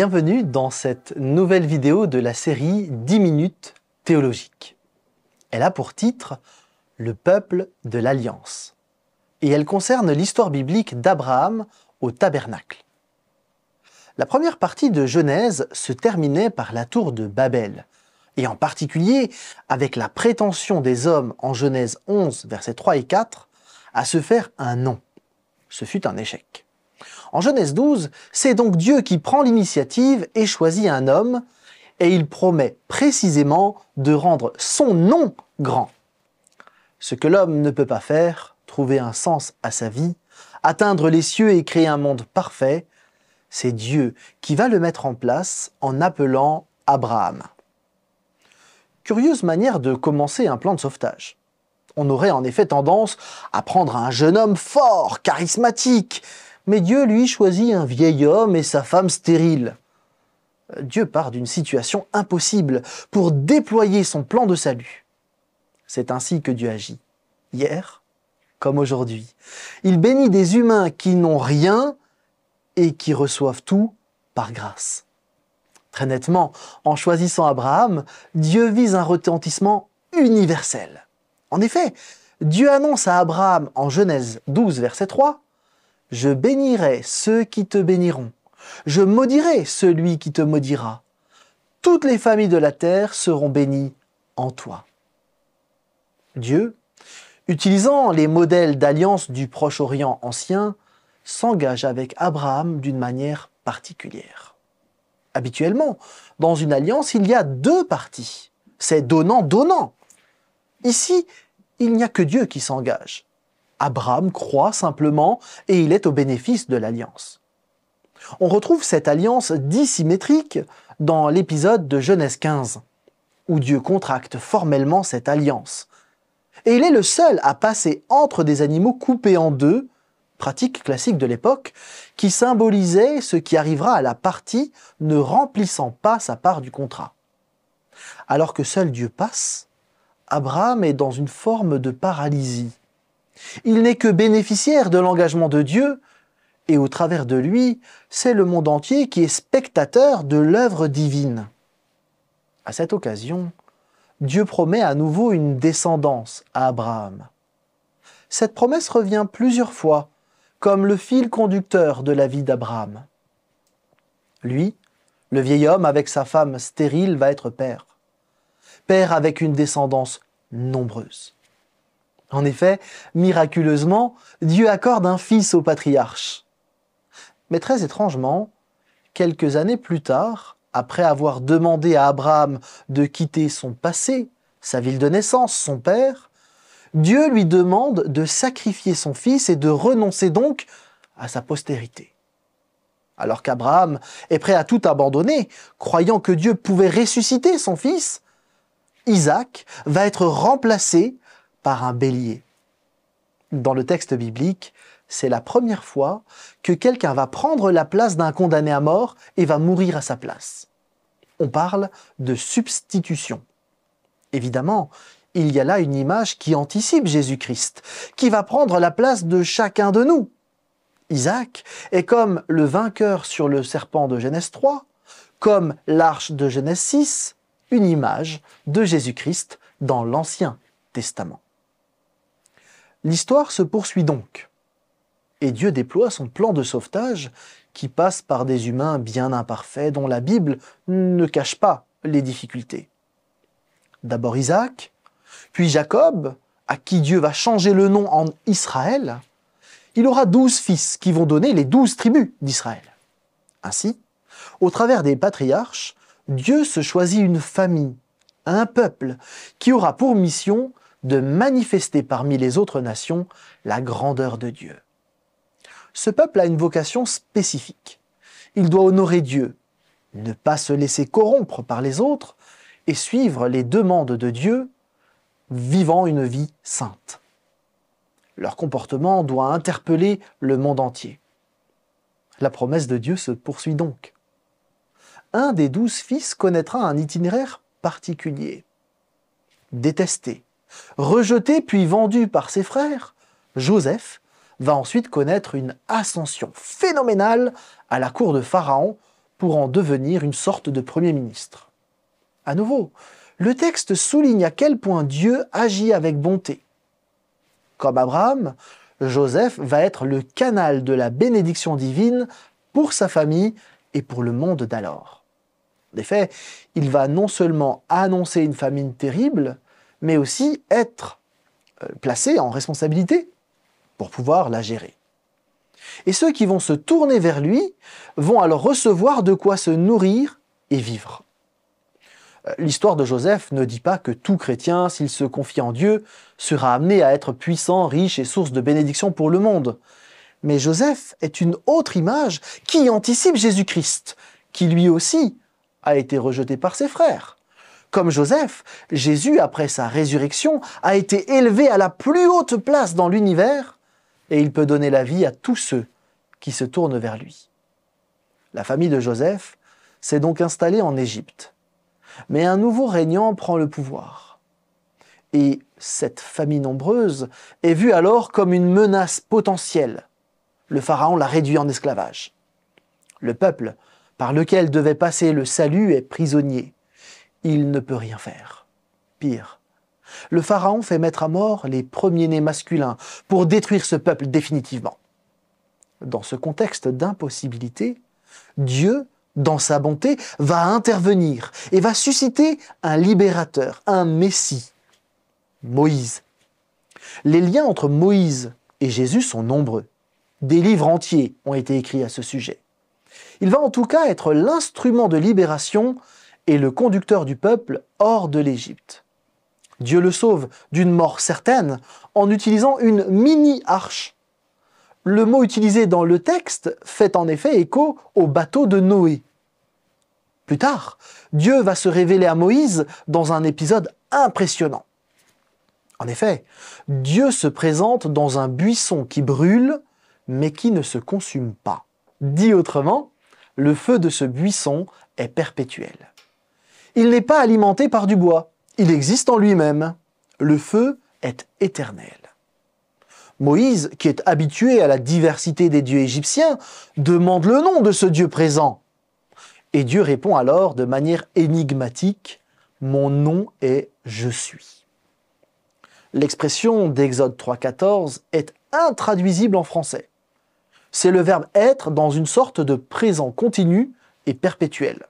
Bienvenue dans cette nouvelle vidéo de la série 10 minutes théologiques. Elle a pour titre Le peuple de l'Alliance et elle concerne l'histoire biblique d'Abraham au tabernacle. La première partie de Genèse se terminait par la tour de Babel, et en particulier avec la prétention des hommes en Genèse 11, versets 3 et 4, à se faire un nom. Ce fut un échec. En Genèse 12, c'est donc Dieu qui prend l'initiative et choisit un homme, et il promet précisément de rendre son nom grand. Ce que l'homme ne peut pas faire, trouver un sens à sa vie, atteindre les cieux et créer un monde parfait, c'est Dieu qui va le mettre en place en appelant Abraham. Curieuse manière de commencer un plan de sauvetage. On aurait en effet tendance à prendre un jeune homme fort, charismatique, mais Dieu, lui, choisit un vieil homme et sa femme stérile. Dieu part d'une situation impossible pour déployer son plan de salut. C'est ainsi que Dieu agit, hier comme aujourd'hui. Il bénit des humains qui n'ont rien et qui reçoivent tout par grâce. Très nettement, en choisissant Abraham, Dieu vise un retentissement universel. En effet, Dieu annonce à Abraham en Genèse 12, verset 3, je bénirai ceux qui te béniront. Je maudirai celui qui te maudira. Toutes les familles de la terre seront bénies en toi. Dieu, utilisant les modèles d'alliance du Proche-Orient ancien, s'engage avec Abraham d'une manière particulière. Habituellement, dans une alliance, il y a deux parties. C'est donnant-donnant. Ici, il n'y a que Dieu qui s'engage. Abraham croit simplement et il est au bénéfice de l'alliance. On retrouve cette alliance dissymétrique dans l'épisode de Genèse 15, où Dieu contracte formellement cette alliance. Et il est le seul à passer entre des animaux coupés en deux, pratique classique de l'époque, qui symbolisait ce qui arrivera à la partie ne remplissant pas sa part du contrat. Alors que seul Dieu passe, Abraham est dans une forme de paralysie. Il n'est que bénéficiaire de l'engagement de Dieu, et au travers de lui, c'est le monde entier qui est spectateur de l'œuvre divine. À cette occasion, Dieu promet à nouveau une descendance à Abraham. Cette promesse revient plusieurs fois comme le fil conducteur de la vie d'Abraham. Lui, le vieil homme avec sa femme stérile va être père. Père avec une descendance nombreuse. En effet, miraculeusement, Dieu accorde un fils au patriarche. Mais très étrangement, quelques années plus tard, après avoir demandé à Abraham de quitter son passé, sa ville de naissance, son père, Dieu lui demande de sacrifier son fils et de renoncer donc à sa postérité. Alors qu'Abraham est prêt à tout abandonner, croyant que Dieu pouvait ressusciter son fils, Isaac va être remplacé par un bélier. Dans le texte biblique, c'est la première fois que quelqu'un va prendre la place d'un condamné à mort et va mourir à sa place. On parle de substitution. Évidemment, il y a là une image qui anticipe Jésus-Christ, qui va prendre la place de chacun de nous. Isaac est comme le vainqueur sur le serpent de Genèse 3, comme l'arche de Genèse 6, une image de Jésus-Christ dans l'Ancien Testament. L'histoire se poursuit donc. Et Dieu déploie son plan de sauvetage qui passe par des humains bien imparfaits dont la Bible ne cache pas les difficultés. D'abord Isaac, puis Jacob, à qui Dieu va changer le nom en Israël. Il aura douze fils qui vont donner les douze tribus d'Israël. Ainsi, au travers des patriarches, Dieu se choisit une famille, un peuple, qui aura pour mission de manifester parmi les autres nations la grandeur de Dieu. Ce peuple a une vocation spécifique. Il doit honorer Dieu, ne pas se laisser corrompre par les autres et suivre les demandes de Dieu, vivant une vie sainte. Leur comportement doit interpeller le monde entier. La promesse de Dieu se poursuit donc. Un des douze fils connaîtra un itinéraire particulier. Détesté, Rejeté puis vendu par ses frères, Joseph va ensuite connaître une ascension phénoménale à la cour de Pharaon pour en devenir une sorte de premier ministre. À nouveau, le texte souligne à quel point Dieu agit avec bonté. Comme Abraham, Joseph va être le canal de la bénédiction divine pour sa famille et pour le monde d'alors. En effet, il va non seulement annoncer une famine terrible, mais aussi être euh, placé en responsabilité pour pouvoir la gérer. Et ceux qui vont se tourner vers lui vont alors recevoir de quoi se nourrir et vivre. Euh, l'histoire de Joseph ne dit pas que tout chrétien, s'il se confie en Dieu, sera amené à être puissant, riche et source de bénédiction pour le monde. Mais Joseph est une autre image qui anticipe Jésus-Christ, qui lui aussi a été rejeté par ses frères, comme Joseph, Jésus, après sa résurrection, a été élevé à la plus haute place dans l'univers et il peut donner la vie à tous ceux qui se tournent vers lui. La famille de Joseph s'est donc installée en Égypte. Mais un nouveau régnant prend le pouvoir. Et cette famille nombreuse est vue alors comme une menace potentielle. Le pharaon la réduit en esclavage. Le peuple par lequel devait passer le salut est prisonnier il ne peut rien faire. Pire, le Pharaon fait mettre à mort les premiers-nés masculins pour détruire ce peuple définitivement. Dans ce contexte d'impossibilité, Dieu, dans sa bonté, va intervenir et va susciter un libérateur, un Messie, Moïse. Les liens entre Moïse et Jésus sont nombreux. Des livres entiers ont été écrits à ce sujet. Il va en tout cas être l'instrument de libération et le conducteur du peuple hors de l'Égypte. Dieu le sauve d'une mort certaine en utilisant une mini-arche. Le mot utilisé dans le texte fait en effet écho au bateau de Noé. Plus tard, Dieu va se révéler à Moïse dans un épisode impressionnant. En effet, Dieu se présente dans un buisson qui brûle, mais qui ne se consume pas. Dit autrement, le feu de ce buisson est perpétuel. Il n'est pas alimenté par du bois, il existe en lui-même. Le feu est éternel. Moïse, qui est habitué à la diversité des dieux égyptiens, demande le nom de ce Dieu présent. Et Dieu répond alors de manière énigmatique, Mon nom est Je suis. L'expression d'Exode 3.14 est intraduisible en français. C'est le verbe être dans une sorte de présent continu et perpétuel.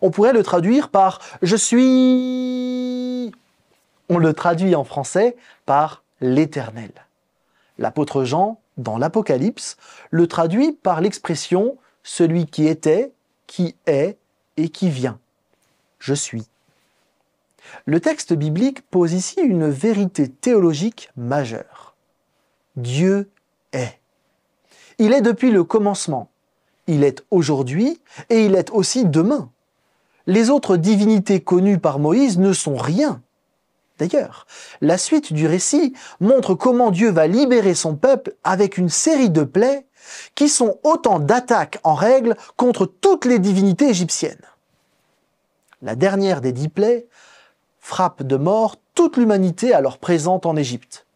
On pourrait le traduire par je suis. On le traduit en français par l'éternel. L'apôtre Jean, dans l'Apocalypse, le traduit par l'expression celui qui était, qui est et qui vient. Je suis. Le texte biblique pose ici une vérité théologique majeure. Dieu est. Il est depuis le commencement, il est aujourd'hui et il est aussi demain. Les autres divinités connues par Moïse ne sont rien. D'ailleurs, la suite du récit montre comment Dieu va libérer son peuple avec une série de plaies qui sont autant d'attaques en règle contre toutes les divinités égyptiennes. La dernière des dix plaies frappe de mort toute l'humanité alors présente en Égypte,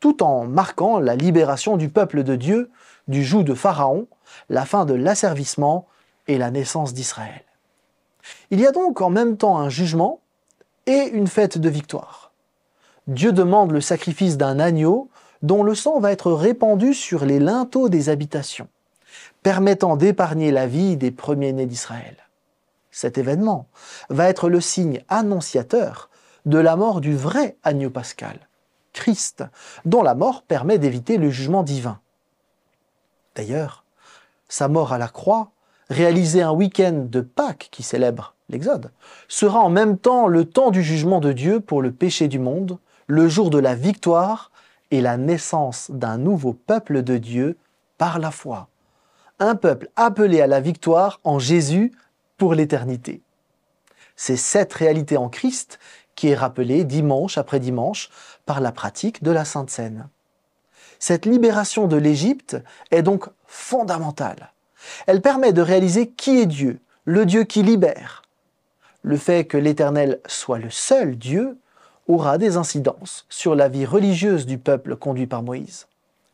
tout en marquant la libération du peuple de Dieu du joug de Pharaon, la fin de l'asservissement et la naissance d'Israël. Il y a donc en même temps un jugement et une fête de victoire. Dieu demande le sacrifice d'un agneau dont le sang va être répandu sur les linteaux des habitations, permettant d'épargner la vie des premiers-nés d'Israël. Cet événement va être le signe annonciateur de la mort du vrai agneau pascal, Christ, dont la mort permet d'éviter le jugement divin. D'ailleurs, sa mort à la croix réaliser un week-end de Pâques qui célèbre l'Exode, sera en même temps le temps du jugement de Dieu pour le péché du monde, le jour de la victoire et la naissance d'un nouveau peuple de Dieu par la foi. Un peuple appelé à la victoire en Jésus pour l'éternité. C'est cette réalité en Christ qui est rappelée dimanche après dimanche par la pratique de la Sainte Seine. Cette libération de l'Égypte est donc fondamentale. Elle permet de réaliser qui est Dieu, le Dieu qui libère. Le fait que l'Éternel soit le seul Dieu aura des incidences sur la vie religieuse du peuple conduit par Moïse.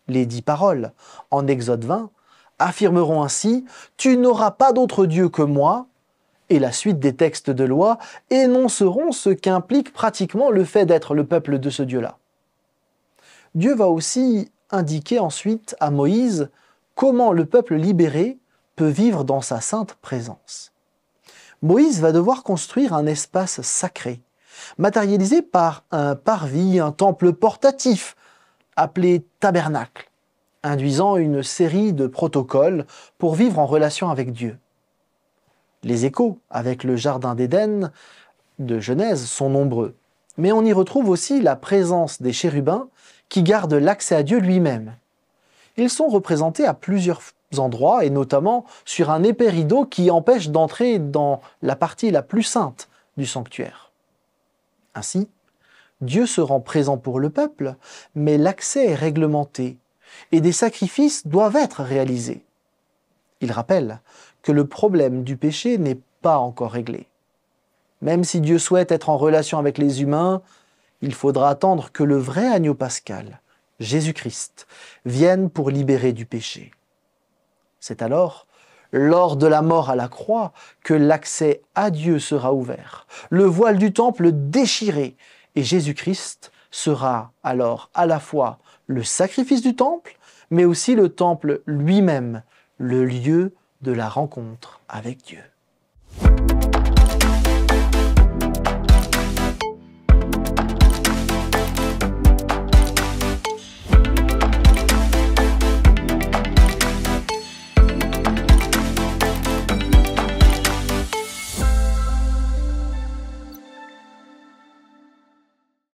Les dix paroles, en Exode 20, affirmeront ainsi « Tu n'auras pas d'autre Dieu que moi » et la suite des textes de loi énonceront ce qu'implique pratiquement le fait d'être le peuple de ce Dieu-là. Dieu va aussi indiquer ensuite à Moïse comment le peuple libéré peut vivre dans sa sainte présence. Moïse va devoir construire un espace sacré, matérialisé par un parvis, un temple portatif, appelé tabernacle, induisant une série de protocoles pour vivre en relation avec Dieu. Les échos avec le Jardin d'Éden de Genèse sont nombreux, mais on y retrouve aussi la présence des chérubins qui gardent l'accès à Dieu lui-même. Ils sont représentés à plusieurs endroits et notamment sur un épais rideau qui empêche d'entrer dans la partie la plus sainte du sanctuaire. Ainsi, Dieu se rend présent pour le peuple, mais l'accès est réglementé et des sacrifices doivent être réalisés. Il rappelle que le problème du péché n'est pas encore réglé. Même si Dieu souhaite être en relation avec les humains, il faudra attendre que le vrai agneau pascal Jésus-Christ, viennent pour libérer du péché. C'est alors, lors de la mort à la croix, que l'accès à Dieu sera ouvert, le voile du temple déchiré, et Jésus-Christ sera alors à la fois le sacrifice du temple, mais aussi le temple lui-même, le lieu de la rencontre avec Dieu.